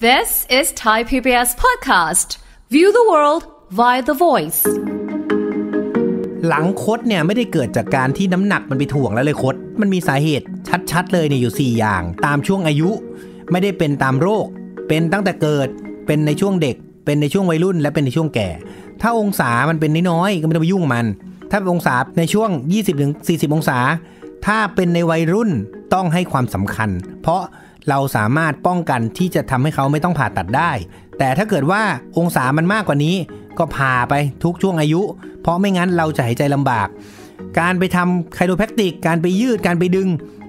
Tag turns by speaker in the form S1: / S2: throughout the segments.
S1: This is Thai PBS podcast. View the world via the voice.
S2: หลังคดเนี่ยไม่ได้เกิดจากการที่น้ำหนักมันไปถ่วงแล้วเลยคด มันมีสาเหตุชัดๆเลยเนี่ยอยู่ 4 อย่าง ตามช่วงอายุ ไม่ได้เป็นตามโรค เป็นตั้งแต่เกิดเป็นในช่วงเด็ก เป็นในช่วงวัยรุ่นและเป็นในช่วงแก่ ถ้าองศามันเป็นน้อยๆ ก็ไม่ต้องไปยุ่งมัน ถ้าเป็นองศาในช่วง 20-40 องศา ถ้าเป็นในวัยรุ่นต้องให้ความสำคัญ เพราะเราสามารถป้องกันที่จะทำให้เขาไม่ต้องผ่าตัดได้ แต่ถ้าเกิดว่าองศามันมากกว่านี้ ก็ผ่าไปทุกช่วงอายุ เพราะไม่งั้นเราจะหายใจลำบาก การไปทำไคโรแพคติก การไปยืด การไปดึง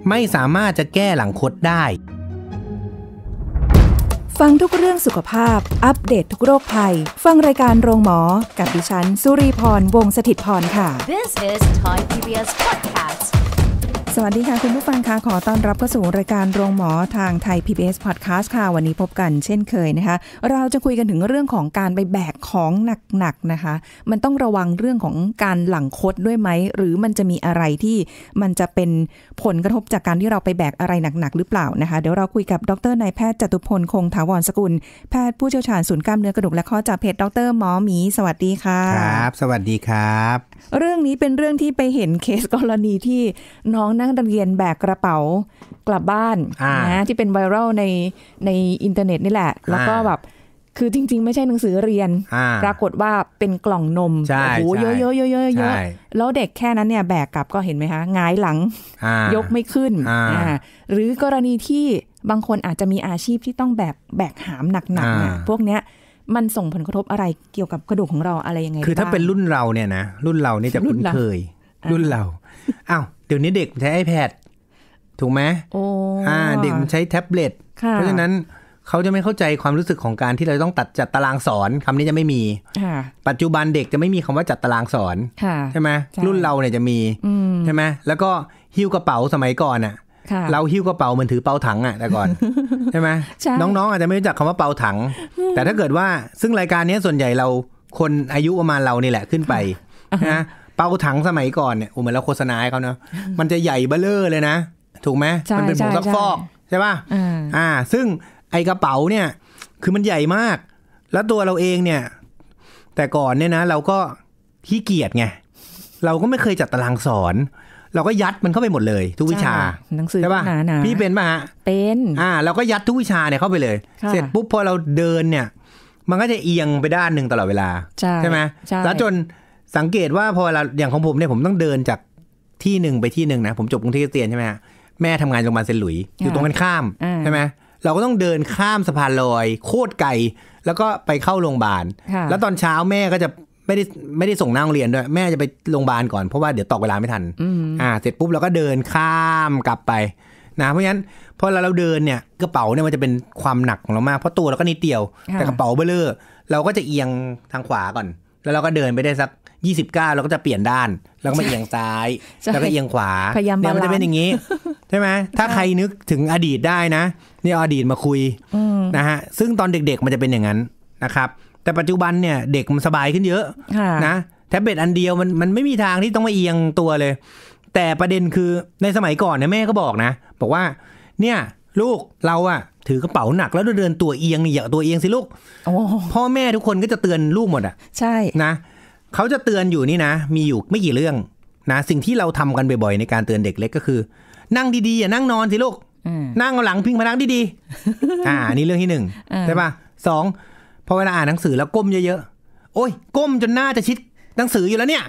S2: ไม่สามารถจะแก้หลังคดได้
S1: ฟังทุกเรื่องสุขภาพ อัปเดตททุกโรคภัย ฟังรายการโรงหมอ กับดิฉัน สุรีพร วงศิตพรค่ะ
S3: This is Thai PBS Podcast
S1: สวัสดีค่ะคุณผู้ฟังคะขอต้อนรับเข้าสู่รายการโรงหมอทางไทย PBS Podcast ค่ะ วันนี้พบกันเช่นเคยนะคะ เราจะคุยกันถึงเรื่องของการไปแบกของหนัก ๆ นะคะ มันต้องระวังเรื่องของการหลังคดด้วยไหม หรือมันจะมีอะไรที่มันจะเป็นผลกระทบจากการที่เราไปแบกอะไรหนัก ๆ หรือเปล่านะคะเดี๋ยวเราคุยกับดรนายแพทย์จตุพลคงถาวรสกุลแพทย์ผู้เชี่ยวชาญศูนย์กล้ามเนื้อกระดูกและข้อจากเพจดรหมอหมีสวัสดีค่ะคร
S2: ับสวัสดีครับ
S1: เรื่องนี้เป็นเรื่องที่ไปเห็นเคสกรณีที่น้องนั่งเรียนแบกกระเป๋ากลับบ้านนะที่เป็นไวรัลในในอินเทอร์เน็ตนี่แหละ แล้วก็แบบคือจริงๆ ไม่ใช่หนังสือเรียน ปรากฏว่าเป็นกล่องนมโอ้โหเยอะเยอะเยอะเยอะแล้วเด็กแค่นั้นเนี่ยแบกกลับก็เห็นไหมคะงายหลัง ยกไม่ขึ้นหรือกรณีที่บางคนอาจจะมีอาชีพที่ต้องแบกแบกหามหนักๆพวกเนี้ยมันส่งผลกระทบอะไรเกี่ยวกับกระดูกของเราอะไรยังไงคือถ้าเป็น
S2: รุ่นเราเนี่ยนะ รุ่นเราเนี่ยจะคุ้นเคย
S1: รุ่นเรา อ้าว
S2: เดี๋ยวนี้เด็กใช้ iPad ถูกไหมอ๋อเด็กใช้แท็บเล็ต เพราะฉะนั้นเขาจะไม่เข้าใจความรู้สึกของการที่เราต้องตัดจัดตารางสอนคำนี้จะไม่มีปัจจุบันเด็กจะไม่มีคำว่าจัดตารางสอน ใช่ไหมรุ่นเราเนี่ยจะมีใช่ไหมแล้วก็หิ้วกระเป๋าสมัยก่อนอ่ะเราหิ้วกระเป๋าเหมือนถือเปาถังอ่ะแต่ก่อนใช่ไหมน้อง ๆ อาจจะไม่รู้จักคำว่าเปาถัง แต่ถ้าเกิดว่าซึ่งรายการนี้ส่วนใหญ่เราคนอายุประมาณเรานี่แหละขึ้นไปนะเปาถังสมัยก่อนเนี่ยอ้เหมือนเราโฆษณาให้เขาเนาะมันจะใหญ่เบ้อเร่อเลยนะถูกไหมมันเป็นผงซักฟอกใช่ป่ะอ่า ซึ่งไอกระเป๋าเนี่ย คือมันใหญ่มาก แล้วตัวเราเองเนี่ย แต่ก่อนเนี่ยนะเราก็ขี้เกียจไงเราก็ไม่เคยจัดตารางสอนเราก็ยัดมันเข้าไปหมดเลยทุกวิชา
S1: หนังสือใช่ป่ะพี่เป็
S2: นป่ะฮะเป็นอ่าเราก็ยัดทุกวิชาเนี่ยเข้าไปเลย เสร็จปุ๊บพอเราเดินเนี่ย มันก็จะเอียงไปด้านหนึ่งตลอดเวลาใช่ไหมแล้วจนสังเกตว่าพอเราอย่างของผมเนี่ยผมต้องเดินจากที่หนึ่งไปที่หนึ่งนะผมจบกรุงเทพเตียนใช่ไหมแม่ทำงานโรงพยาบาลเซนหลุยอยู่ตรงกันข้ามใช่ไหมเราก็ต้องเดินข้ามสะพานลอย โคตรไกลแล้วก็ไปเข้าโรงพยาบาลแล้วตอนเช้าแม่ก็จะไม่ได้ไม่ได้ส่งน้าโรงเรียนด้วย แม่จะไปโรงพยาบาลก่อน เพราะว่าเดี๋ยวตอกเวลาไม่ทันอ่า เสร็จปุ๊บเราก็เดินข้ามกลับไปนะ เพราะฉะนั้นพอเราเราเดินเนี่ยกระเป๋าเนี่ยมันจะเป็นความหนักของเรามากเพราะตัวเราก็นิดเดียว แต่กระเป๋าเบลเอเราก็จะเอียงทางขวาก่อนแล้วเราก็เดินไปได้สักยี่สิบเก้าเราก็จะเปลี่ยนด้านแล้วก็มาเอียงซ้าย แล้วก็เอียงขวาาามเนี่ยมันจะเป็นอย่างนี้ใช่ไหมถ้าใครนึกถึงอดีตได้นะนี่อดีตมาคุยนะฮะซึ่งตอนเด็กๆมันจะเป็นอย่างนั้นนะครับแต่ปัจจุบันเนี่ย เด็กมันสบายขึ้นเยอะนะแท็บเล็ตอันเดียวมันมันไม่มีทางที่ต้องมาเอียงตัวเลย แต่ประเด็นคือในสมัยก่อนเนี่ยแม่ก็บอกนะ บอกว่าเนี่ย ลูกเราอะถือกระเป๋าหนักแล้วเดินตัวเอียงนี่อย่าตัวเอียงสิลูกพ่อแม่ทุกคนก็จะเตือนลูกหมดอะใช่นะ เขาจะเตือนอยู่นี่นะ มีอยู่ไม่กี่เรื่องนะ สิ่งที่เราทำกันบ่อยๆ ในการเตือนเด็กเล็กก็คือ นั่งดีๆอย่านั่งนอนสิลูกนั่งเอาหลังพิงพนังดีๆ อ่านี่เรื่องที่หนึ่งใช่ปะสองพอเวลาอ่านหนังสือแล้วก้มเยอะ ๆ โอ้ย ก้มจนหน้าจะชิดหนังสืออยู่แล้วเนี่ย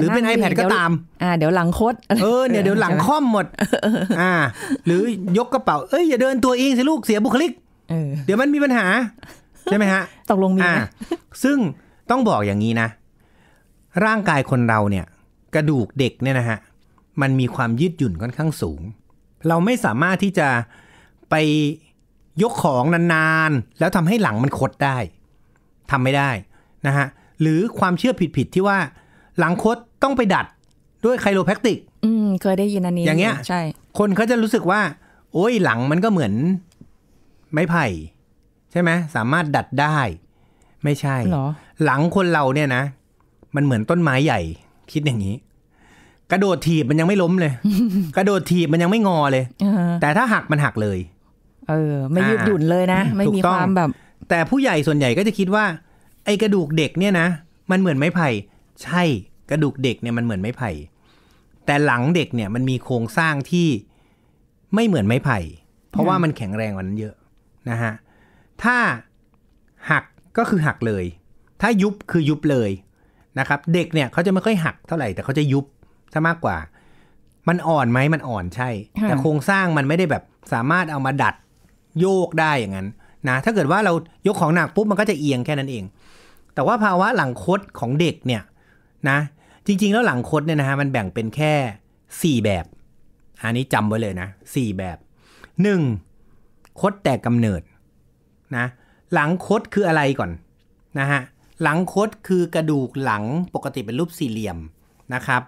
S2: หรือเป็น iPad ก็ตาม
S1: อ่า เดี๋ยวหลังคด
S2: เออเนี่ยเดี๋ยวหลังค่อมหมดอ่าหรือยกกระเป๋าเอ้ย อย่าเดินตัวเองสิลูกเสียบุคลิก เดี๋ยวมันมีปัญหา ใช่ไหมฮะตกลงมี ซึ่งต้องบอกอย่างนี้นะ ร่างกายคนเราเนี่ย กระดูกเด็กเนี่ยนะฮะ มันมีความยืดหยุ่นค่อนข้างสูง เราไม่สามารถที่จะไปยกของนานๆ แล้วทำให้หลังมันคดได้ทำไม่ได้ นะฮะ หรือความเชื่อผิดๆที่ว่า หลังคดต้องไปดัดด้วยไคลโรแพคติก
S1: อืมเคยได้ยินอันนี้ อย่างเงี้ย ใช่
S2: คนเขาจะรู้สึกว่า โอ้ยหลังมันก็เหมือน ไม้ไผ่ใช่ไหมสามารถดัดได้ ไม่ใช่หรอหลังคนเราเนี่ยนะมันเหมือนต้นไม้ใหญ่ คิดอย่างนี้ กระโดดถีบมันยังไม่ล้มเลยกระโดดถีบมันยังไม่งอเลยแต่ถ้าหัก มันหักเลยเออไม่ยืดหยุ่นเลยนะ ไม่มีความแบบแต่ผู้ใหญ่ส่วนใหญ่ก็จะคิดว่า ไอกระดูกเด็กเนี่ยนะมันเหมือนไม้ไผ่ใช่กระดูกเด็กเนี่ยมันเหมือนไม้ไผ่แต่หลังเด็กเนี่ยมันมีโครงสร้างที่ไม่เหมือนไม้ไผ่เพราะว่ามันแข็งแรงกว่านั้นเยอะนะฮะถ้าหักก็คือหักเลย ถ้ายุบคือยุบเลยนะครับเด็กเนี่ยเขาจะไม่ค่อยหักเท่าไหร่แต่เขาจะยุบซะมากกว่า มันอ่อนไหมมันอ่อนใช่แต่โครงสร้างมันไม่ได้แบบสามารถเอามาดัดโยกได้อย่างนั้นนะ ถ้าเกิดว่าเรายกของหนักปุ๊บมันก็จะเอียงแค่นั้นเอง แต่ว่าภาวะหลังคดของเด็กเนี่ยนะ จริงๆแล้วหลังคดเนี่ยนะฮะมันแบ่งเป็นแค่ 4 แบบ อันนี้จำไว้เลยนะ4แบบ 1. คดแตกกำเนิดนะ หลังคดคืออะไรก่อนนะฮะ หลังคดคือกระดูกหลังปกติเป็นรูปสี่เหลี่ยมนะครับ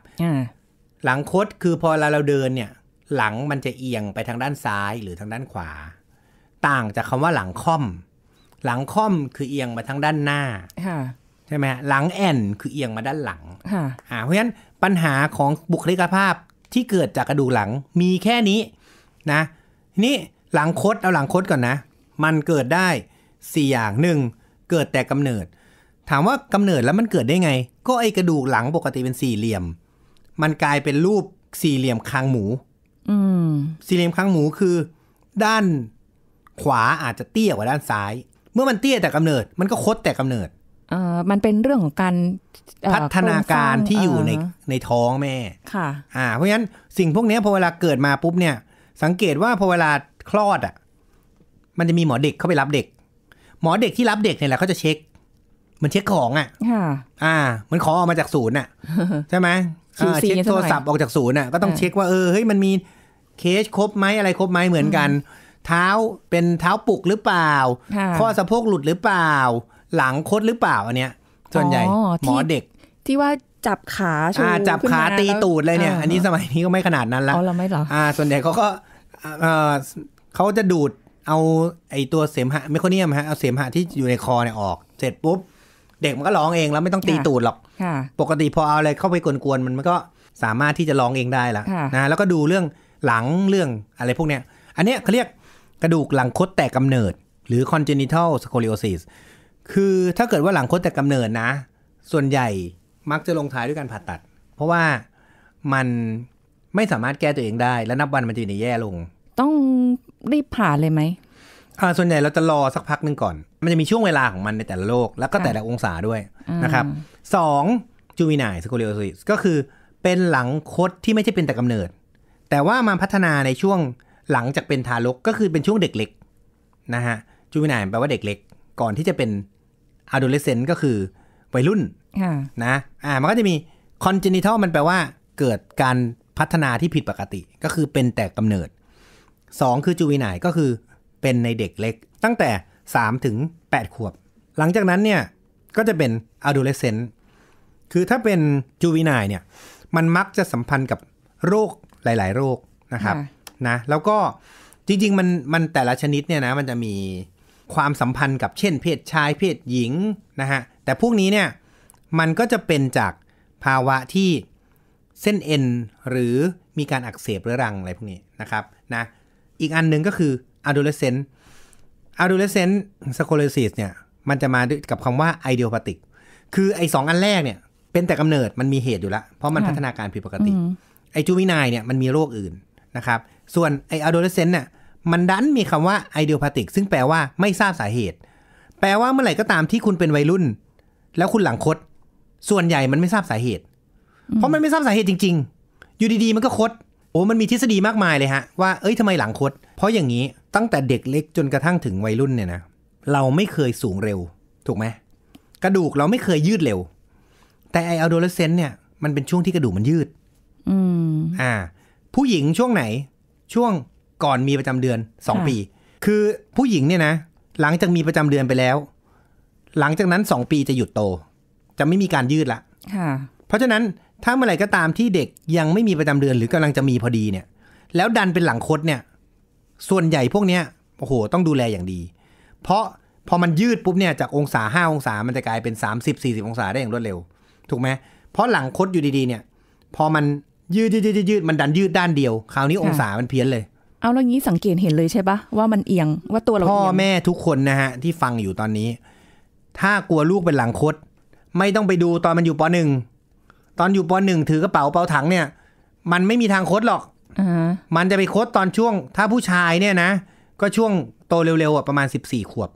S2: หลังคดคือพอเราเราเดินเนี่ยหลังมันจะเอียงไปทางด้านซ้ายหรือทางด้านขวาต่างจากคำว่าหลังค่อม หลังค่อมคือเอียงมาทั้งด้านหน้าใช่ไหมหลังแอนคือเอียงมาด้านหลังอ่าเพราะฉะนั้นปัญหาของบุคลิกภาพที่เกิดจากกระดูกหลังมีแค่นี้นะนี่หลังคดเอาหลังคดก่อนนะ มันเกิดได้4อย่างหนึ่งเกิดแต่กำเนิด ถามว่ากำเนิดแล้วมันเกิดได้ไง ก็ไอกระดูกหลังปกติเป็นสี่เหลี่ยม มันกลายเป็นรูปสี่เหลี่ยมคางหมูอืสี่เหลี่ยมคางหมูคือ ด้านขวาอาจจะเตี้ยกว่าด้านซ้าย เมื่อมันเตี้ยแต่กำเนิด มันก็คดแต่กำเนิด
S1: มันเป็นเรื่องของการพัฒนาการที่อยู่ใน
S2: ในท้องแม่ค่ะ อ่า เพราะฉะนั้นสิ่งพวกนี้พอเวลาเกิดมาปุ๊บเนี่ย สังเกตว่าพอเวลาคลอดอ่ะมันจะมีหมอเด็กเข้าไปรับเด็ก หมอเด็กที่รับเด็กเนี่ยแหละเขาจะเช็คมันเช็คของอ่ะค่ะอ่ามันขอออกมาจากศูนย์อ่ะใช่ไหมเช็คโทรศัพท์ออกจากศูนย์อ่ะก็ต้องเช็คว่า เออเฮ้ยมันมีเคสครบไหมอะไรครบไหมเหมือนกันเท้าเป็นเท้าปุกหรือเปล่า ข้อสะโพกหลุดหรือเปล่า หลังคดหรือเปล่าอันเนี้ยส่วนใหญ่หมอเด็ก
S1: ที่ว่าจับขาชูจับขาตีตูดเลยเนี่ย อันนี้สมั
S2: ยนี้ก็ไม่ขนาดนั้นละอ๋อเราไม่หรออ่าส่วนใหญ่เขาก็เขาจะดูดเอาไอตัวเสมหะไมโครเนียมฮะเอาเสมหะที่อยู่ในคอเนี่ยออก เสร็จปุ๊บ เด็กมันก็ร้องเอง แล้วไม่ต้องตีตูดหรอกปกติพอเอาอะไรเข้าไปกวนๆมันมันก็สามารถที่จะร้องเองได้ละนะแล้วก็ดูเรื่องหลังเรื่องอะไรพวกเนี้ย อันเนี้ยเขาเรียกกระดูกหลังคดแต่กำเนิดหรือ congenital scoliosis คือถ้าเกิดว่าหลังคดแต่กำเนิดนะ ส่วนใหญ่มักจะลงท้ายด้วยการผ่าตัด เพราะว่ามันไม่สามารถแก้ตัวเองได้ และนับวันมันจะในแย่ลง
S1: ต้องรีบผ่าเลยไหมอ่าส่
S2: วนใหญ่เราจะรอสักพักหนึ่งก่อน มันจะมีช่วงเวลาของมันในแต่ละโรคแล้วก็แต่ละองศาด้วยนะครับสองจูวินายสโคเลโอซิสก็คือเป็นหลังคดที่ไม่ใช่เป็นแต่กำเนิด แต่ว่ามาพัฒนาในช่วงหลังจากเป็นทารกก็คือเป็นช่วงเด็กเล็กนะฮะจูวินายแปลว่าเด็กเล็กก่อนที่จะเป็นอด o เลเซนต์ก็คือวัยรุ่นนะอ่ามันก็จะมีคอนเจนิทัลมันแปลว่า เกิดการพัฒนาที่ผิดปกติ ก็คือเป็นแต่กำเนิด 2 คือจูวินายก็คือเป็นในเด็กเล็ก ตั้งแต่ 3 ถึง 8ขวบ หลังจากนั้นเนี่ยก็จะเป็นอะด o เลเซนต์คือถ้าเป็นจูวินายเนี่ย มันมักจะสัมพันธ์กับโรคหลาย ๆ โรคนะครับนะแล้วก็จริง ๆ มันมันแต่ละชนิดเนี่ยนะมันจะมีความสัมพันธ์กับเช่นเพศชายเพศหญิงนะฮะแต่พวกนี้เนี่ยมันก็จะเป็นจากภาวะที่เส้นเอ็น หรือมีการอักเสบเรื้อรังอะไรพวกนี้นะครับนะอีกอันหนึ่งก็คือ a d o l เลเซนอ a d o ด e เ c e n t s c o l เลซิสเนี่ยมันจะมากับคำว่า i d i o p พาติกคือไอสองอันแรกเนี่ย เป็นแต่กำเนิดมันมีเหตุอยู่แล้ว เพราะมันพัฒนาการผิดปกติ ไอจูวินายเนี่ยมันมีโรคอื่นนะครับส่วนไอ้ adolescent เนี่ยมันดันมีคำว่า idiopathic ซึ่งแปลว่าไม่ทราบสาเหตุ แปลว่าเมื่อไหร่ก็ตามที่คุณเป็นวัยรุ่น แล้วคุณหลังคดส่วนใหญ่มันไม่ทราบสาเหตุ เพราะมันไม่ทราบสาเหตุจริง ๆ อยู่ดีๆมันก็คด โอ้ มันมีทฤษฎีมากมายเลยฮะ ว่าเอ้ยทำไมหลังคด เพราะอย่างนี้ตั้งแต่เด็กเล็กจนกระทั่งถึงวัยรุ่นเนี่ยนะเราไม่เคยสูงเร็ว ถูกไหมกระดูกเราไม่เคยยืดเร็ว แต่ไอ a d o l e เซนต์เนี่ยมันเป็นช่วงที่กระดูกมันยืด อืม อ่า ผู้หญิงช่วงไหนช่วงก่อนมีประจำเดือนสองปี คือผู้หญิงเนี่ยนะ หลังจากมีประจำเดือนไปแล้ว หลังจากนั้นสองปีจะหยุดโต จะไม่มีการยืดละเพราะฉะนั้นถ้าเมื่อไหร่ก็ตามที่เด็กยังไม่มีประจำเดือน หรือกำลังจะมีพอดีเนี่ย แล้วดันเป็นหลังคดเนี่ย ส่วนใหญ่พวกเนี้ยโอ้โหต้องดูแลอย่างดี เพราะพอมันยืดปุ๊บเนี่ย จากองศาห้าองศามันจะกลายเป็นสสสามิบี่สิบองศาได้อย่างรวดเร็ว ถูกไหมเพราะหลังคดอยู่ดี ๆ เนี่ย พอมันยืดยืดยืดยืดมันดันยืดด้านเดียวคราวนี้องศามันเพี้ยนเลย
S1: เอาแล้วงี้สังเกตเห็นเลยใช่ปะว่ามันเอียงว่าตัวเราพ่อแม่
S2: ทุกคนนะฮะ ที่ฟังอยู่ตอนนี้ ถ้ากลัวลูกเป็นหลังคดไม่ต้องไปดูตอนมันอยู่ปหนึ่งตอนอยู่ปหนึ่งถือกระเป๋าเป๋าถังเนี่ย มันไม่มีทางคดหรอกอมันจะไปคดตอนช่วง ถ้าผู้ชายเนี่ยนะ ก็ช่วงโตเร็วๆประมาณสิบสี่ขวบ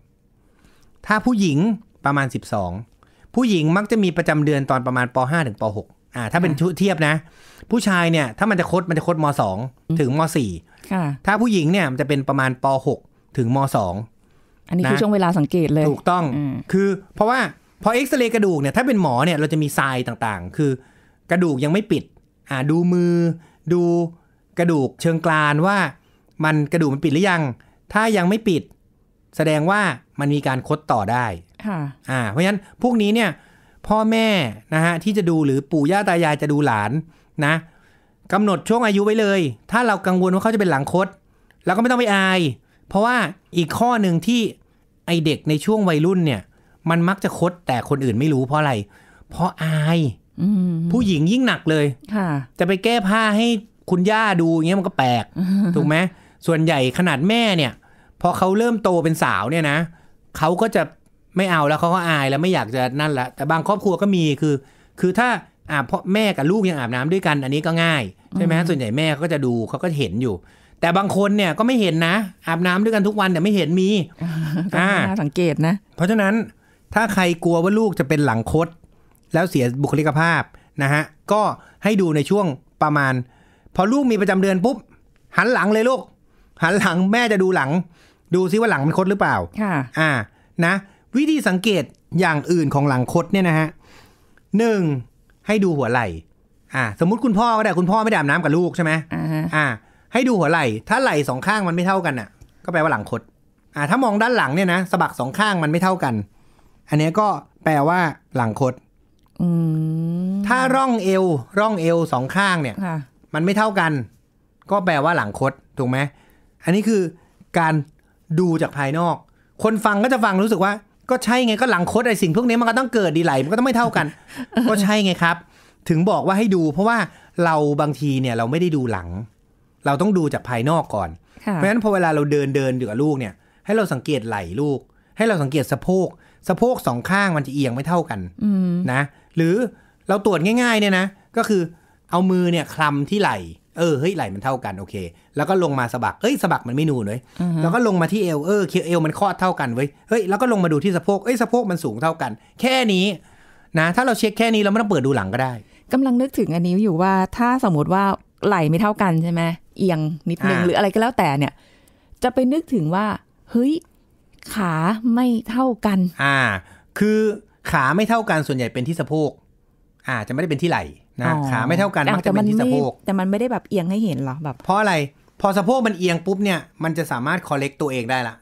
S2: ถ้าผู้หญิงประมาณสิบสองผู้หญิงมักจะมีประจำเดือนตอนประมาณปห้าถึงปหกอ่า ถ้าเป็นเทียบนะผู้ชายเนี่ยถ้ามันจะคดมันจะคดมสองถึงมสี่ถ้าผู้หญิงเนี่ยมันจะเป็นประมาณปหกถึงมสอง
S1: อันนี้คือช่วงเวลาสังเกตเลย ถูกต
S2: ้อง คือเพราะว่าพอเอ็กซเรย์กระดูกเนี่ยถ้าเป็นหมอเนี่ยเราจะมีทรายต่างๆ คือกระดูกยังไม่ปิด อ่าดูมือ ดูกระดูกเชิงกรานว่า มันกระดูกมันปิดหรือยัง ถ้ายังไม่ปิด แสดงว่ามันมีการคดต่อได้ค่ะอ่า เพราะฉะนั้นพวกนี้เนี่ยพ่อแม่นะฮะที่จะดูหรือปู่ย่าตายายจะดูหลานนะกำหนดช่วงอายุไว้เลย ถ้าเรากังวลว่าเขาจะเป็นหลังคดเราก็ไม่ต้องไปอาย เพราะว่าอีกข้อหนึ่งที่ไอเด็กในช่วงวัยรุ่นเนี่ย มันมักจะคดแต่คนอื่นไม่รู้เพราะอะไร เพราะอายผู้หญิงยิ่งหนักเลย จะไปแก้ผ้าให้คุณย่าดูเงี้ยมันก็แปลกถูกไหมส่วนใหญ่ขนาดแม่เนี่ย พอเขาเริ่มโตเป็นสาวเนี่ยนะเขาก็จะไม่เอาแล้วเขาก็อายแล้วไม่อยากจะนั่นละแต่บางครอบครัวก็มีคือ คือถ้าอาบเพราะแม่กับลูกยังอาบน้ำด้วยกันอันนี้ก็ง่าย ใช่ไหมส่วนใหญ่แม่ก็จะดูเขาก็เห็นอยู่ แต่บางคนเนี่ยก็ไม่เห็นนะ อาบน้ำด้วยกันทุกวันแต่ไม่เห็นมีอ่าสังเกตนะ เพราะฉะนั้นถ้าใครกลัวว่าลูกจะเป็นหลังคดแล้วเสียบุคลิกภาพนะฮะก็ให้ดูในช่วงประมาณ พอลูกมีประจำเดือนปุ๊บหันหลังเลยลูก หันหลังแม่จะดูหลัง ดูซิว่าหลังมันคดหรือเปล่าค่ะอ่า นะ วิธีสังเกตอย่างอื่นของหลังคดเนี่ยนะฮะหนึ่งให้ดูหัวไหล่ อ่าสมมติคุณพ่อก็ได้ คุณพ่อไม่ด้าน้ำกับลูกใช่ไหมอ่าให้ดูหัวไหล่ถ้าไหล่สองข้างมันไม่เท่ากันอ่ะ ก็แปลว่าหลังคด อ่าถ้ามองด้านหลังเนี่ยนะสะบักสองข้างมันไม่เท่ากัน อันนี้ก็แปลว่า หลังคดถ้าร่องเอวร่องเอวสองข้างเนี่ยมันไม่เท่ากัน ก็แปลว่าหลังคดถูกไหมอันนี้คือ การดูจากภายนอก คนฟังก็จะฟังรู้สึกว่าก็ใช่ไง ก็หลังคดไอ้สิ่งพวกนี้มันก็ต้องเกิดดีไหลมันก็ต้องไม่เท่ากัน ก็ใช่ไงครับ ถึงบอกว่าให้ดูเพราะว่าเราบางทีเนี่ยเราไม่ได้ดูหลัง เราต้องดูจากภายนอกก่อนเพราะฉะนั้นพอเวลาเราเดินเดินอยู่กับลูกเนี่ย ให้เราสังเกตไหลลูก ให้เราสังเกตสะโพกสะโพกสองข้างมันจะเอียงไม่เท่ากันนะ หรือเราตรวจง่ายๆเนี่ยนะก็คือเอามือเนี่ยคลำที่ไหล่เออเฮ้ยไหล่มันเท่ากันโอเค แล้วก็ลงมาสะบักเฮ้ยสะบักมันไม่นูนเลยแล้วก็ลงมาที่เอวเออเอวมันคอดเท่ากันเว้ยเฮ้ยแล้วก็ลงมาดูที่สะโพกเอ้ยสะโพกมันสูงเท่ากัน แค่นี้ นะ ถ้าเราเช็คแค่นี้เราไม่ต้องเปิดดูหลังก็ได้
S1: กำลังนึกถึงอันนี้อยู่ว่าถ้าสมมติว่าไหล่ไม่เท่ากันใช่ไหมเอียงนิดนึงหรืออะไรก็แล้วแต่เนี่ย จะไปนึกถึงว่าเฮ้ยขาไม่เท่ากัน
S2: อ่า คือขาไม่เท่ากันส่วนใหญ่เป็นที่สะโพกอ่าจะไม่ได้เป็นที่ไหล่นะขาไม่เท่ากัน มักจะเป็นที่สะโพก
S1: แต่มันไม่ได้แบบเอียงให้เห็นหรอแบบ เพราะอะไร
S2: พอสะโพกมันเอียงปุ๊บเนี่ย มันจะสามารถคอเล็กตัวเองได้ละ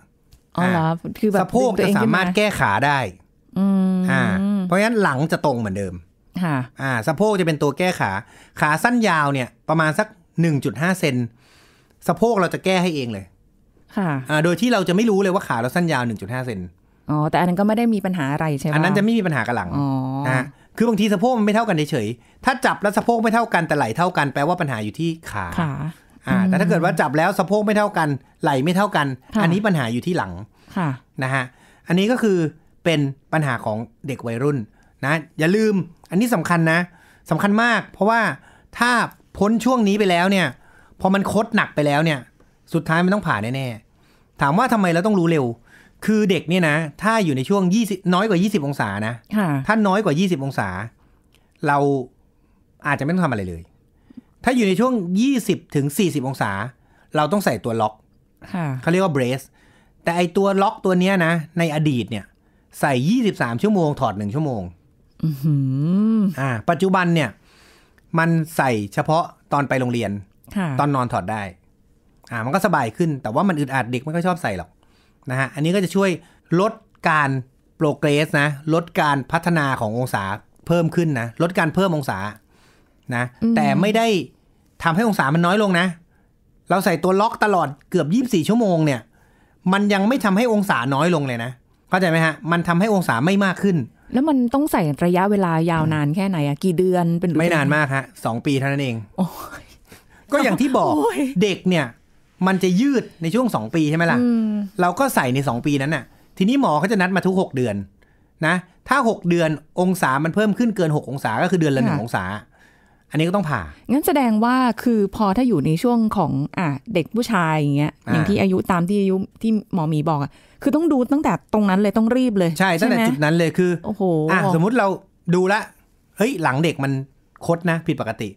S2: อ๋อเหรอ
S1: คือแบบ สะโพกจะสามารถ
S2: แก้ขาได้อ่าเพราะฉะนั้นหลังจะตรงเหมือนเดิมค่ะอ่า สะโพกจะเป็นตัวแก้ขา ขาสั้นยาวเนี่ย ประมาณสักหนึ่งจุดห้าเซนสะโพกเราจะแก้ให้เองเลย ค่ะอ่า โดยที่เราจะไม่รู้เลยว่าขาเราสั้นยาวหนึ่งจุดห้าเซน
S1: อ๋อแต่อันนั้นก็ไม่ได้มีปัญหาอะไรใช่ไหมอันนั้นจะไ
S2: ม่มีปัญหากับหลังอ๋
S1: อนะ
S2: คือบางทีสะโพกมันไม่เท่ากันเฉยๆ ถ้าจับแล้วสะโพกไม่เท่ากันแต่ไหลเท่ากันแปลว่าปัญหาอยู่ที่ข
S1: าขาอ่า
S2: แต่ถ้าเกิดว่าจับแล้วสะโพกไม่เท่ากัน ไหลไม่เท่ากันอันนี้ปัญหาอยู่ที่หลังค่ะนะฮะ อันนี้ก็คือเป็นปัญหาของเด็กวัยรุ่นนะอย่าลืม อันนี้สำคัญนะสำคัญมาก เพราะว่าถ้าพ้นช่วงนี้ไปแล้วเนี่ยพอมันคดหนักไปแล้วเนี่ย สุดท้ายมันต้องผ่าแน่ๆถามว่าทำไมเราต้องรู้เร็วคือเด็กเนี่ยนะ ถ้าอยู่ในช่วงยี่สิน้อยกว่ายี่สิบองศานะ ถ้าน้อยกว่ายี่สิบองศาเราอาจจะไม่ต้องทำอะไรเลย ถ้าอยู่ในช่วงยี่สิบถึงสี่สิบองศาเราต้องใส่ตัวล็อกเขาเรียกว่าเบรสแต่ไอตัวล็อกตัวเนี้ยนะในอดีตเนี่ย ใส่ยี่สิบสามชั่วโมงถอดหนึ่งชั่วโมงอ่า ปัจจุบันเนี่ยมันใส่เฉพาะตอนไปโรงเรียน ตอนนอนถอดได้ อ่า มันก็สบายขึ้น แต่ว่ามันอึดอัดเด็กไมค่ก็ชอบใส่หรอกนะฮะอันนี้ก็จะช่วยลดการโปรเกรสนะลดการพัฒนาขององศาเพิ่มขึ้นนะ ลดการเพิ่มองศานะ แต่ไม่ได้ทำให้องศามันน้อยลงนะ เราใส่ตัวล็อกตลอดเกือบ 24 ชั่วโมงเนี่ย มันยังไม่ทำให้องศาน้อยลงเลยนะเข้าใจไหมฮะมันทำให้องศาไม่มากขึ้น
S1: แล้วมันต้องใส่ระยะเวลายาวนานแค่ไหนอะกี่เดือนเป็นไม่นานม
S2: ากฮะสองปีเท่านั้นเองก็อย่างที่บอกเด็กเนี่ยมันจะยืดในช่วงสองปีใช่ไหมล่ะ เราก็ใส่ในสองปีนั้นน่ะ ทีนี้หมอเขาจะนัดมาทุกหกเดือนนะ ถ้าหกเดือนองศามันเพิ่มขึ้นเกินหกองศา ก็คือเดือนละหนึ่งองศา อันนี้ก็ต้องผ่า
S1: งั้นแสดงว่าคือพอถ้าอยู่ในช่วงของอ่ะเด็กผู้ชายอย่างเงี้ยอย่างที่อายุตามที่อายุที่หมอหมีบอกอ่ะคือต้องดูตั้งแต่ตรงนั้นเลยต้องรีบเลย ใช่ตั้งแต่จุด
S2: นั้นเลยคือ โอ้โหอ่ะสมมติเราดูละ เฮ้ยหลังเด็กมันคดนะ ผิดปกติ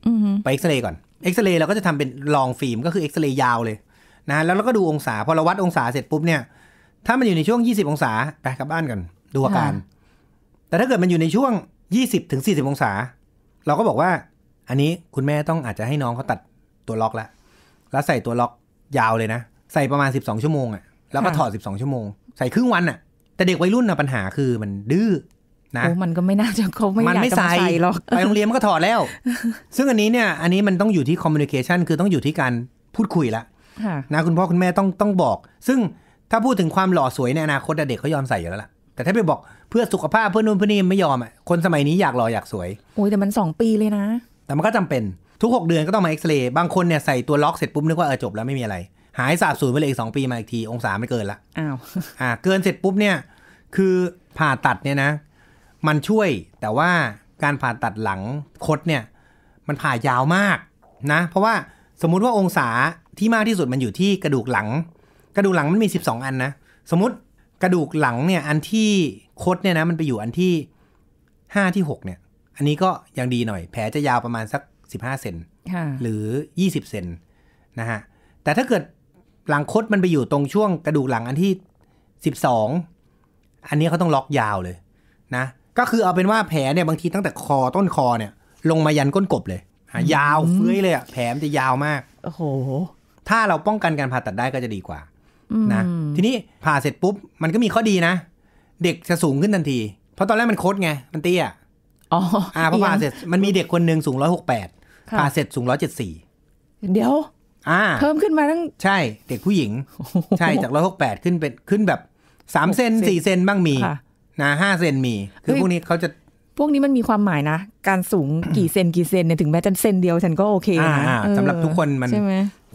S2: ไปเอ็กซเรย์ก่อน เอ็กซเรย์เราก็จะทำเป็นลองฟิล์มก็คือเอ็กซเรย์ยาวเลยนะแล้วเราก็ดูองศาพอเราวัดองศาเสร็จปุ๊บเนี่ยถ้ามันอยู่ในช่วง20องศาไปกลับบ้านก่อนดูอาการ แต่ถ้าเกิดมันอยู่ในช่วง20ถึง40องศาเราก็บอกว่า อันนี้คุณแม่ต้องอาจจะให้น้องเขาตัดตัวล็อกแล้วแล้วใส่ตัวล็อกยาวเลยนะใส่ประมาณ12ชั่วโมงอะ่ะแล้วก็ถอด12 ชั่วโมงใส่ครึ่งวันอะ่ะ แต่เด็กวัยรุ่นนะปัญหาคือมันดื้อนะมันก็ไม่น่าจะเขาไม่อยากใส่หรอกไปโรงเรียนมันก็ถอดแล้ว ซึ่งอันนี้เนี่ย อันนี้มันต้องอยู่ที่คอมมิวนิเคชันคือต้องอยู่ที่การพูดคุยละนะคุณพ่อคุณแม่ต้องต้องบอก ซึ่งถ้าพูดถึงความหล่อสวยในอนาคตเด็กเขายอมใส่อยู่แล้วล่ะแต่ถ้าไปบอกเพื่อสุขภาพเพื่อนู่นเพื่อนี่ไม่ยอมอ่ะคนสมัยนี้อยากหล่ออยากสวย
S1: โอ้ยแต่มัน 2 ปีเลยนะ
S2: แต่มันก็จำเป็นทุก 6 เดือนก็ต้องมาเอ็กซเรย์บางคนเนี่ยใส่ตัวล็อกเสร็จปุ๊บ นึกว่าเออจบแล้วไม่มีอะไร หายสาบสูญไปเลยอีกสองปีมาอีกทีองศาไม่เกินละอ้าวอ่า เกินเสร็จปุ๊บเนี่ย คือผ่าตัดเนี่ยนะ มันช่วยแต่ว่าการผ่าตัดหลังคดเนี่ย มันผ่ายาวมากนะเพราะว่าสมมุติว่าองศาที่มากที่สุดมันอยู่ที่กระดูกหลัง กระดูกหลังมันมี 12 อันนะสมมติกระดูกหลังเนี่ยอันที่คดเนี่ยนะมันไปอยู่อันที่5ที่6เนี่ย อันนี้ก็ยังดีหน่อยแผลจะยาวประมาณสัก15เซนหรือ20เซนนะฮะแต่ถ้าเกิดหลังคดมันไปอยู่ตรงช่วงกระดูกหลังอันที่12อันนี้เขาต้องล็อกยาวเลยนะ ก็คือเอาเป็นว่าแผลเนี่ยบางทีตั้งแต่คอต้นคอเนี่ย ลงมายันก้นกบเลย ยาวเฟื้ยเลยอะแผลมันจะยาวมากโอ้โถ้าเราป้องกันการผ่าตัดได้ก็จะดีกว่านะทีนี้ผ่าเสร็จปุ๊บ มันก็มีข้อดีนะ เด็กจะสูงขึ้นทันที เพราะตอนแรกมันโคตรไง มันเตี้ย อ๋ออาพอผ่าเสร็จมันมีเด็กคนหนึ่งสูงร้อยหกแปดผ่าเสร็จสูงร้อยเจ็ดสี่เดี๋ยวอ่าเพิ่มขึ้นมาตั้ง ใช่ เด็กผู้หญิงใช่จากร้อยหกแปดขึ้นเป็นขึ้นแบบสามเซนสี่เซนบ้างมี นะห้าเซนมี คือพวกนี้เขาจะ
S1: พวกนี้มันมีความหมายนะการสูงกี่เซนกี่เซนเนี่ยถึงแม้จะเซนเดียวฉันก็โอเคนะสำหรับทุกคนมัน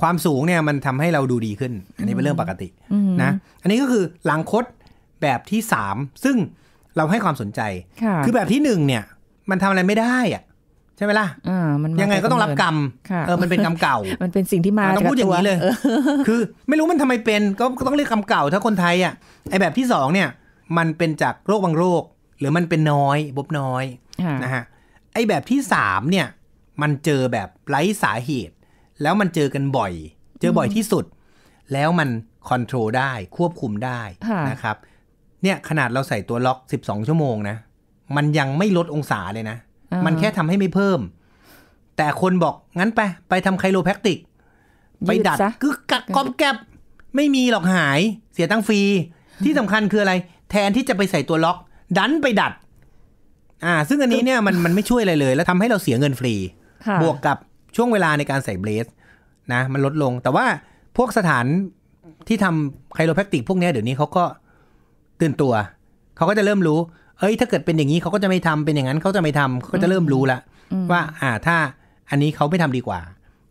S2: ความสูงเนี่ยมันทำให้เราดูดีขึ้น อันนี้เป็นเรื่องปกตินะอันนี้ก็คือหลังคดแบบที่สามซึ่งเราให้ความสนใจ คือแบบที่หนึ่งเนี่ย มันทำอะไรไม่ได้อะ
S1: ใช่ไหมล่ะม
S2: ันยังไงก็ต้องรับกรรมเออมันเป็นกรรมเก่า
S1: มันเป็นสิ่งที่มาต้องพูดอย่างนี้เลย
S2: คือไม่รู้มันทำไมเป็น ก็ต้องเรียกกรรมเก่าถ้าคนไทยอ่ะไอแบบที่สองเนี่ย มันเป็นจากโรคบางโรค หรือมันเป็นน้อยบบน้อยนะฮะไอแบบที่สามเนี่ยมันเจอแบบไร้สาเหตุแล้วมันเจอกันบ่อย เจอบ่อยที่สุด แล้วมันคอนโทรลได้ ควบคุมได้นะครับ เนี่ยขนาดเราใส่ตัวล็อก 12 ชั่วโมงนะ มันยังไม่ลดองศาเลยนะ มันแค่ทำให้ไม่เพิ่ม แต่คนบอกงั้นไป ไปทำไคลโรแพคติก ไปดัด กึกกักกอมแกบไม่มีหรอกหาย เสียตั้งฟรี ที่สำคัญคืออะไร แทนที่จะไปใส่ตัวล็อก ดันไปดัด อ่า ซึ่งอันนี้เนี่ยมันมันไม่ช่วยอะไรเลย แล้วทำให้เราเสียเงินฟรี บวกกับช่วงเวลาในการใส่เบรสนะ มันลดลง แต่ว่าพวกสถานที่ทำไคลโรแพคติกพวกนี้เดี๋ยวนี้เขาก็ตื่นตัว เขาก็จะเริ่มรู้ เอ้ย ถ้าเกิดเป็นอย่างนี้เขาก็จะไม่ทำเป็นอย่างนั้นเขาจะไม่ทำเขาก็จะเริ่มรู้ละ ว่าอ่าถ้าอันนี้เขาไม่ทำดีกว่า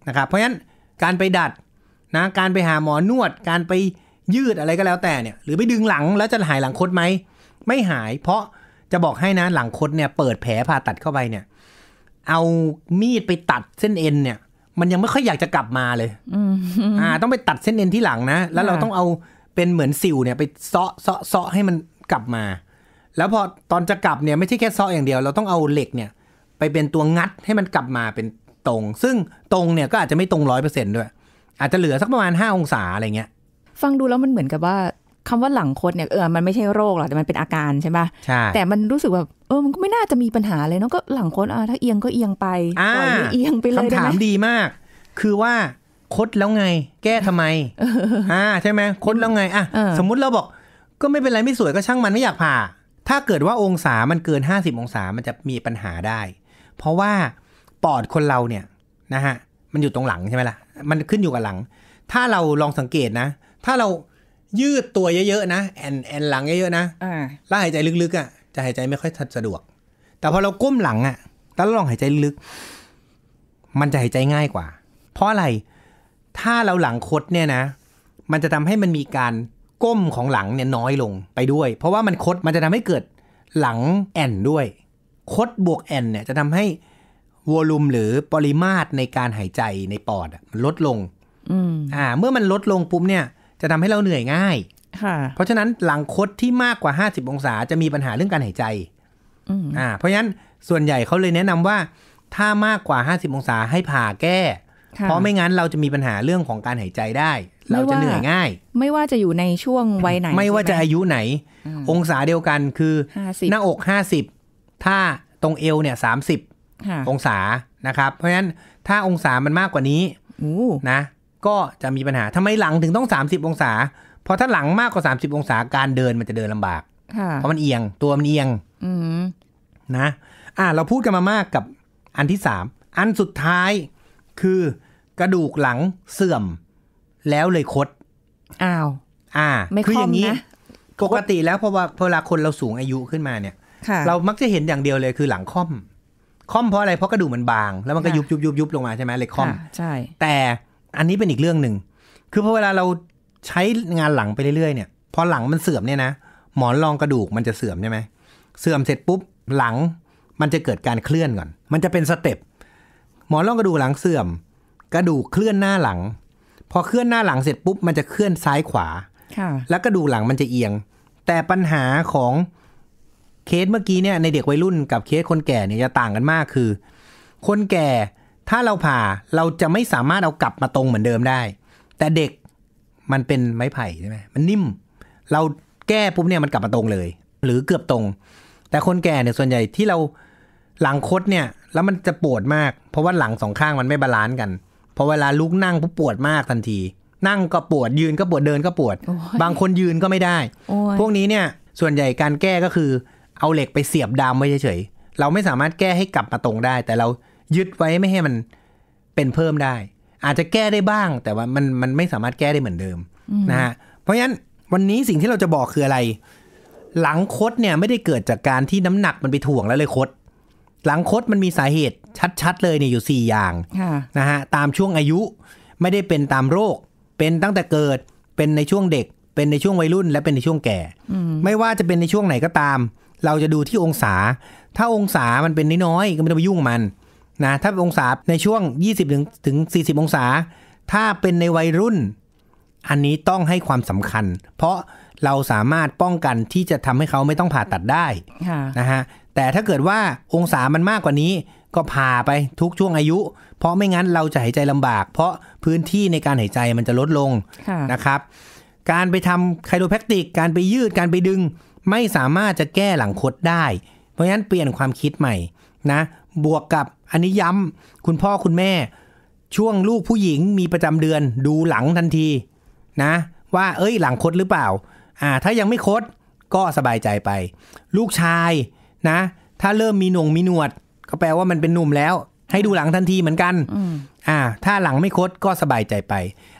S2: นะครับเพราะฉะนั้นการไปดัดนะการไปหาหมอนวด การไปยืดอะไรก็แล้วแต่เนี่ย หรือไปดึงหลังแล้วจะหายหลังคดไหมไม่หาย เพราะจะบอกให้นะหลังคดเนี่ยเปิดแผลผ่าตัดเข้าไปเนี่ยเอามีดไปตัดเส้นเอ็นเนี่ยมันยังไม่ค่อยอยากจะกลับมาเลยอ่า ต้องไปตัดเส้นเอ็นที่หลังนะแล้วเราต้องเอาเป็นเหมือนสิวเนี่ยไปเซาะเซาะซให้มันกลับมา แล้วพอตอนจะกลับเนี่ยไม่ใช่แค่เซาะอย่างเดียวเราต้องเอาเหล็กเนี่ยไปเป็นตัวงัดให้มันกลับมาเป็นตรง ซึ่งตรงเนี่ยก็อาจจะไม่ตรงร้อยเปอร์เซ็นด้วย อาจจะเหลือสักประมาณห้าองศาอะไรเงี้ย
S1: ฟังดูแล้วมันเหมือนกับว่าคำว่าหลังคดเนี่ยเออ มันไม่ใช่โรคหรอกแต่มั
S2: นเป็นอาการใช่ปะใช่แต่
S1: มันรู้สึกแบบเออมันก็ไม่น่าจะมีปัญหาเลยเนาะก็หลังคดอ่ะถ้าเอียงก็เอียงไปปล่อยเอียงไปเลยคำถาม
S2: ดีมาก คือว่าคดแล้วไง แก้ทำไม อ่าใช่ไหมคดแล้วไงอ่ะสมมุติเราบอก ก็ไม่เป็นไรไม่สวยก็ช่างมันไม่อยากผ่า ถ้าเกิดว่าองศามันเกิน 50 องศามันจะมีปัญหาได้ เพราะว่าปอดคนเราเนี่ยนะฮะมันอยู่ตรงหลังใช่ไหมล่ะมันขึ้นอยู่กับหลัง ถ้าเราลองสังเกตนะ ถ้าเรายืดตัวเยอะๆนะแอนแอนหลังเยอะๆนะแล้วหายใจลึกๆอ่ะจะหายใจไม่ค่อยสะดวก แต่พอเราก้มหลังอ่ะแล้วลองหายใจลึก มันจะหายใจง่ายกว่า เพราะอะไรถ้าเราหลังคดเนี่ยนะ มันจะทำให้มันมีการก้มของหลังเนี่ยน้อยลงไปด้วย เพราะว่ามันคดมันจะทำให้เกิด หลังแอนด้วย คดบวกแอนเนี่ย จะทำให้วอลุ่มหรือปริมาตรในการหายใจในปอดมันลดลงอ่าเมื่อมันลดลงปุ๊บเนี่ยจะทำให้เราเหนื่อยง่าย เพราะฉะนั้นหลังคดที่มากกว่า 50 องศาจะมีปัญหาเรื่องการหายใจอ่า เพราะฉะนั้นส่วนใหญ่เขาเลยแนะนำว่า ถ้ามากกว่า 50 องศาให้ผ่าแก้ เพราะไม่งั้นเราจะมีปัญหาเรื่องของการหายใจได้ เราจะเหนื่อยง่าย
S1: ไม่ว่าจะอยู่ในช่วงวัยไหน ไม่ว่าจะอา
S2: ยุไหน องศาเดียวกันคือหน้าอก 50ถ้าตรงเอวเนี่ย 30องศานะครับ เพราะฉะนั้นถ้าองศามันมากกว่านี้นะก็จะมีปัญหาทำไมหลังถึงต้อง 30องศาเพราะถ้าหลังมากกว่า30องศาการเดินมันจะเดินลำบากเพราะมันเอียงตัวมันเอียงนะ อ่าเราพูดกันมามากกับอันที่สามอันสุดท้ายคือ กระดูกหลังเสื่อม แล้วเลยคด อ้าว อ่าไม่คืออย่างนี้ปกติแล้วพอว่าเวลาคนเราสูงอายุขึ้นมาเนี่ย เรามักจะเห็นอย่างเดียวเลยคือหลังค่อมค่อมเพราะอะไรเพราะกระดูกมันบาง แล้วมันก็ยุบยุบยุบยุบลงมาใช่ไหมเลยค่อม ใช่ แต่อันนี้เป็นอีกเรื่องหนึ่ง คือพอเวลาเราใช้งานหลังไปเรื่อยๆเนี่ย พอหลังมันเสื่อมเนี่ยนะ หมอนรองกระดูกมันจะเสื่อมใช่ไหม เสื่อมเสร็จปุ๊บหลัง มันจะเกิดการเคลื่อนก่อน มันจะเป็นสเต็ป หมอนรองกระดูกหลังเสื่อม กระดูกเคลื่อนหน้าหลัง พอเคลื่อนหน้าหลังเสร็จปุ๊บมันจะเคลื่อนซ้ายขวา ค่ะ แล้วกระดูกหลังมันจะเอียง แต่ปัญหาของเคสเมื่อกี้เนี่ย ในเด็กวัยรุ่นกับเคสคนแก่เนี่ยจะต่างกันมาก คือ คนแก่ถ้าเราผ่าเราจะไม่สามารถเอากลับมาตรงเหมือนเดิมได้ แต่เด็กมันเป็นไม้ไผ่ใช่ไหมมันนิ่ม เราแก้ปุ๊บเนี่ยมันกลับมาตรงเลย หรือเกือบตรง แต่คนแก่เนี่ยส่วนใหญ่ที่เราหลังคดเนี่ย แล้วมันจะปวดมาก เพราะว่าหลังสองข้างมันไม่บาลานซ์กันพอเวลาลุกนั่งปุ๊บปวดมากทันที นั่งก็ปวดยืนก็ปวดเดินก็ปวด บางคนยืนก็ไม่ได้พวกนี้เนี่ย ส่วนใหญ่การแก้ก็คือ เอาเหล็กไปเสียบดามไว้เฉยๆเราไม่สามารถแก้ให้กลับมาตรงได้แต่เรายึดไว้ไม่ให้มันเป็นเพิ่มได้ อาจจะแก้ได้บ้าง แต่ว่ามันมันไม่สามารถแก้ได้เหมือนเดิมนะฮะ เพราะฉะนั้นวันนี้สิ่งที่เราจะบอกคืออะไร หลังคดเนี่ยไม่ได้เกิดจากการที่น้ำหนักมันไปถ่วงแล้วเลยคด หลังคดมันมีสาเหตุชัดๆเลยเนี่ยอยู่4อย่างนะฮะตามช่วงอายุไม่ได้เป็นตามโรค เป็นตั้งแต่เกิดเป็นในช่วงเด็ก เป็นในช่วงวัยรุ่น และเป็นในช่วงแก่ไม่ว่าจะเป็นในช่วงไหนก็ตาม เราจะดูที่องศา ถ้าองศามันเป็นน้อยๆก็ไม่ต้องไปยุ่งมันนะถ้าองศาในช่วง 20ถึงถึง 40 องศา ถ้าเป็นในวัยรุ่น อันนี้ต้องให้ความสำคัญ เพราะเราสามารถป้องกันที่จะทำให้เขาไม่ต้องผ่าตัดได้นะฮะ แต่ถ้าเกิดว่าองศามันมากกว่านี้ ก็ผ่าไปทุกช่วงอายุ เพราะไม่งั้นเราจะหายใจลำบาก เพราะพื้นที่ในการหายใจมันจะลดลงนะครับ การไปทำไคโรแพคติก การไปยืด การไปดึง ไม่สามารถจะแก้หลังคดได้ เพราะฉะนั้นเปลี่ยนความคิดใหม่นะบวกกับอันนี้ย้ำคุณพ่อคุณแม่ ช่วงลูกผู้หญิงมีประจำเดือน ดูหลังทันที นะว่า เอ้ยหลังคดหรือเปล่า อ่า ถ้ายังไม่คดก็สบายใจไป ลูกชายนะ ถ้าเริ่มมีหนงมีหนวด ก็แปลว่ามันเป็นหนุ่มแล้ว ให้ดูหลังทันทีเหมือนกันอ่า ถ้าหลังไม่คดก็สบายใจไป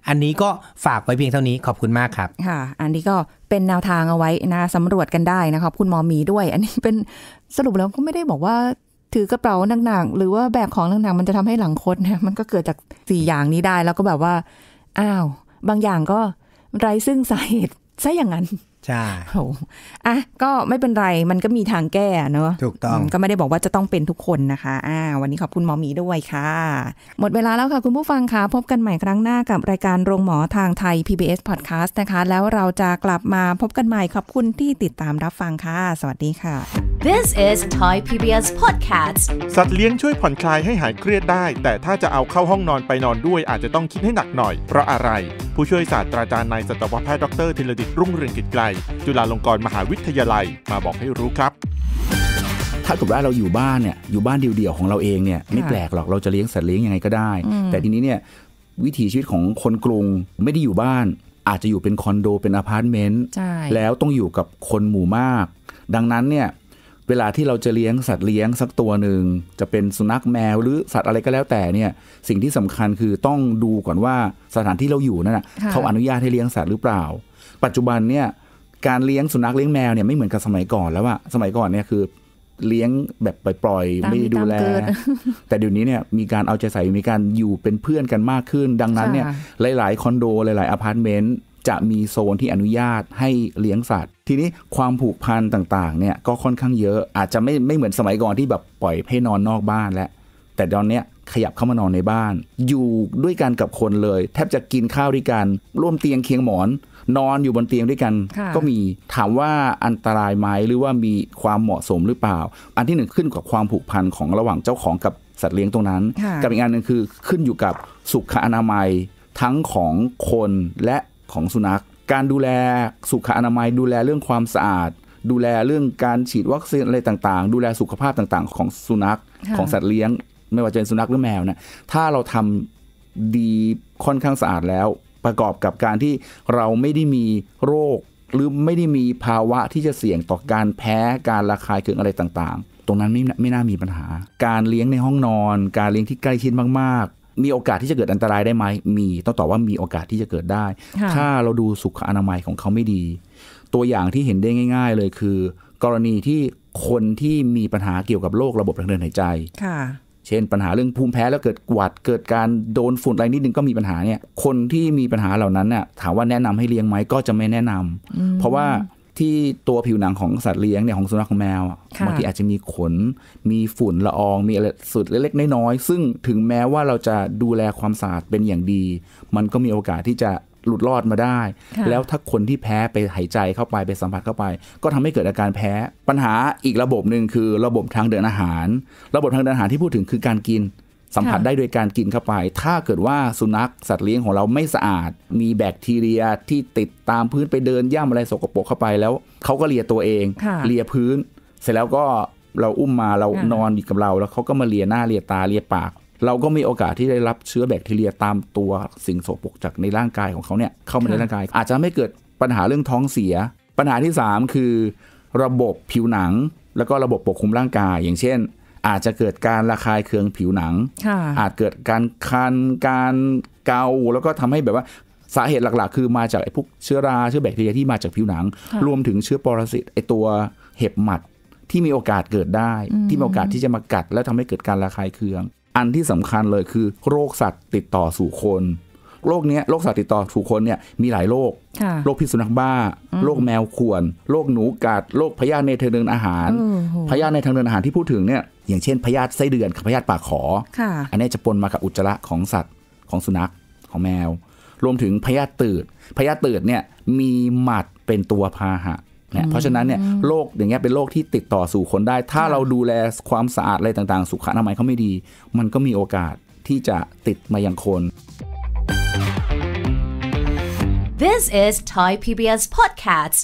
S2: อันนี้ก็ฝากไว้เพียงเท่านี้ขอบคุณมากครับ
S1: ค่ะ อันนี้ก็เป็นแนวทางเอาไว้นะสำรวจกันได้นะคะคุณหมอมีด้วย อันนี้เป็นสรุปแล้วก็ไม่ได้บอกว่าถือกระเป๋าหนักๆหรือว่าแบกของหนักๆมันจะทำให้หลังคดนะ มันก็เกิดจากสี่อย่างนี้ได้ แล้วก็แบบว่าอ้าว บางอย่างก็ไร้ซึ่งสาเหตุซะอย่างนั้นช่โอ้อะก็ไม่เป็นไร มันก็มีทางแก้เนอะถูกต้อง ก็ไม่ได้บอกว่าจะต้องเป็นทุกคนนะคะอ่า วันนี้ขอบคุณหมอหมีด้วยค่ะ หมดเวลาแล้วค่ะคุณผู้ฟังคะ พบกันใหม่ครั้งหน้ากับรายการโรงหมอทางไทย PBS Podcast นะคะ แล้วเราจะกลับมาพบกันใหม่ ขอบคุณที่ติดตามรับฟังค่ะ สวัสดีค่ะ This is Thai PBS Podcast สัตว
S3: ์เลี้ยงช่วยผ่อนคลายให้หายเครียดได้ แต่ถ้าจะเอาเข้าห้องนอนไปนอนด้วย อาจจะต้องคิดให้หนักหน่อย เพราะอะไรผู้ช่วยศาสตราจารย์นายสัตวแพทย์ดรธิรดิต รุ่งเรืองกิจไกลจุฬาลงกรณ์มหาวิทยาลัย มาบอกให้รู้ครับ ถ้าเกิดว่าเราอยู่บ้านเนี่ยอยู่บ้านเดี่ยวๆของเราเองเนี่ยไม่แปลกหรอกเราจะเลี้ยงสัตว์เลี้ยงยังไงก็ได้ แต่ทีนี้เนี่ยวิถีชีวิตของคนกรุงไม่ได้อยู่บ้าน อาจจะอยู่เป็นคอนโดเป็นอพาร์ตเมนต์แล้วต้องอยู่กับคนหมู่มาก ดังนั้นเนี่ยเวลาที่เราจะเลี้ยงสัตว์เลี้ยงสักตัวหนึ่ง จะเป็นสุนัขแมวหรือสัตว์อะไรก็แล้วแต่เนี่ยสิ่งที่สำคัญคือต้องดูก่อนว่าสถานที่เราอยู่นั่นนะเขาอนุญาตให้เลี้ยงสัตว์หรือเปล่า ปัจจุบันเนี่ยการเลี้ยงสุนัขเลี้ยงแมวเนี่ยไม่เหมือนกับสมัยก่อนแล้วอะสมัยก่อนเนี่ยคือเลี้ยงแบบปล่อยๆไม่ได้ดูแลแต่เดี๋ยวนี้เนี่ยมีการเอาใจใส่มีการอยู่เป็นเพื่อนกันมากขึ้น ดังนั้นเนี่ยหลาย ๆ คอนโดหลาย ๆ อพาร์ตเมนต์จะมีโซนที่อนุญาตให้เลี้ยงสัตว์ ทีนี้ ความผูกพันต่างๆเนี่ยก็ค่อนข้างเยอะ อาจจะไม่ไม่เหมือนสมัยก่อนที่แบบปล่อยให้นอนนอกบ้านแล้ว แต่ตอนเนี้ยขยับเข้ามานอนในบ้าน อยู่ด้วยกันกับคนเลย แทบจะกินข้าวด้วยกัน ร่วมเตียงเคียงหมอนนอนอยู่บนเตียงด้วยกัน ก็มี ถามว่าอันตรายไหมหรือว่ามีความเหมาะสมหรือเปล่า อันที่หนึ่งขึ้นกับความผูกพันของระหว่างเจ้าของกับสัตว์เลี้ยงตรงนั้น กับอีกอันหนึ่งคือขึ้นอยู่กับสุขอนามัยทั้งของคนและของสุนัข การดูแลสุขอนามัยดูแลเรื่องความสะอาดดูแลเรื่องการฉีดวัคซีนอะไรต่างๆ ดูแลสุขภาพต่างๆ ของสุนัขของสัตว์เลี้ยงไม่ว่าจะเป็นสุนัขหรือแมวนะถ้าเราทำดีค่อนข้างสะอาดแล้วประกอบกับการที่เราไม่ได้มีโรคหรือไม่ได้มีภาวะที่จะเสี่ยงต่อการแพ้การระคายเคืองอะไรต่างๆ ตรงนั้นไม่ไม่น่ามีปัญหา การเลี้ยงในห้องนอนการเลี้ยงที่ใกล้ชิดมากมีโอกาสที่จะเกิดอันตรายได้ไหม มีต้องตอบว่ามีโอกาสที่จะเกิดได้ ถ้าเราดูสุขอนามัยของเขาไม่ดี ตัวอย่างที่เห็นได้ง่าย ๆ เลยคือ กรณีที่คนที่มีปัญหาเกี่ยวกับโรคระบบทางเดินหายใจ เช่นปัญหาเรื่องภูมิแพ้แล้วเกิดกวาดเกิดการโดนฝุ่นอะไรนิดนึงก็มีปัญหาเนี่ย คนที่มีปัญหาเหล่านั้นเนี่ยถามว่าแนะนำให้เลี้ยงไหมก็จะไม่แนะนำเพราะว่าที่ตัวผิวหนังของสัตว์เลี้ยงเนี่ย ของสุนัขของแมวบางทีอาจจะมีขน มีฝุ่นละอองมีอะไรสุดเล็กๆน้อยๆซึ่งถึงแม้ว่าเราจะดูแลความสะอาดเป็นอย่างดี มันก็มีโอกาสที่จะหลุดรอดมาได้ แล้วถ้าคนที่แพ้ไปหายใจเข้าไป ไปสัมผัสเข้าไป ก็ทำให้เกิดอาการแพ้ ปัญหาอีกระบบหนึ่งคือระบบทางเดินอาหาร ระบบทางเดินอาหารที่พูดถึงคือการกินสัมผัสได้โดยการกินเข้าไป ถ้าเกิดว่าสุนัข สัตว์เลี้ยงของเราไม่สะอาด มีแบคทีเรียที่ติดตามพื้นไปเดินย่ำอะไรสกปรกเข้าไปแล้วเขาก็เลียตัวเอง เลียพื้น เสร็จแล้วก็เราอุ้มมาเรานอนอยู่กับเราแล้วเขาก็มาเลียหน้าเลียตาเลียปาก เราก็มีโอกาสที่ได้รับเชื้อแบคทีเรียตามตัวสิ่งโสโปรกจากในร่างกายของเขาเนี่ยเข้ามาในร่างกาย อาจจะไม่เกิดปัญหาเรื่องท้องเสีย ปัญหาที่ 3 คือ ระบบผิวหนังแล้วก็ระบบปกคลุมร่างกาย อย่างเช่นอาจจะเกิดการระคายเคืองผิวหนัง อาจเกิดการคัน การเกา แล้วก็ทำให้แบบว่าสาเหตุหลักๆ คือมาจากไอ้พวกเชื้อรา เชื้อแบคทีเรียที่มาจากผิวหนัง รวมถึงเชื้อปรสิตไอ้ตัวเห็บหมัด ที่มีโอกาสเกิดได้ ที่มีโอกาสที่จะมากัดแล้วทาให้เกิดการระคายเคือง อันที่สำคัญเลยคือ โรคสัตว์ติดต่อสู่คน โรคเนี้ย โรคสัตว์ติดต่อสู่คนเนี่ยมีหลายโรค โรคพิษสุนัขบ้า โรคแมวข่วน โรคหนูกัด โรคพยาธิในทางเดินอาหาร พยาธิในทางเดินอาหารที่พูดถึงเนี่ยอย่างเช่น พยาธิไส้เดือนกับพยาธิปากขอ อันนี้จะปนมากับอุจจาระของสัตว์ของสุนัขของแมว รวมถึงพยาธิตืด พยาธิตืดเนี่ยมีหมัดเป็นตัวพาหะเนี่ยเพราะฉะนั้นเนี่ยโรคอย่างเงี้ยเป็นโรคที่ติดต่อสู่คนได้ ถ้าเราดูแลความสะอาด อะไรต่างๆ สุขอนามัยเขาไม่ดี มันก็มีโอกาสที่จะติดมายังคน
S1: This is Thai PBS podcast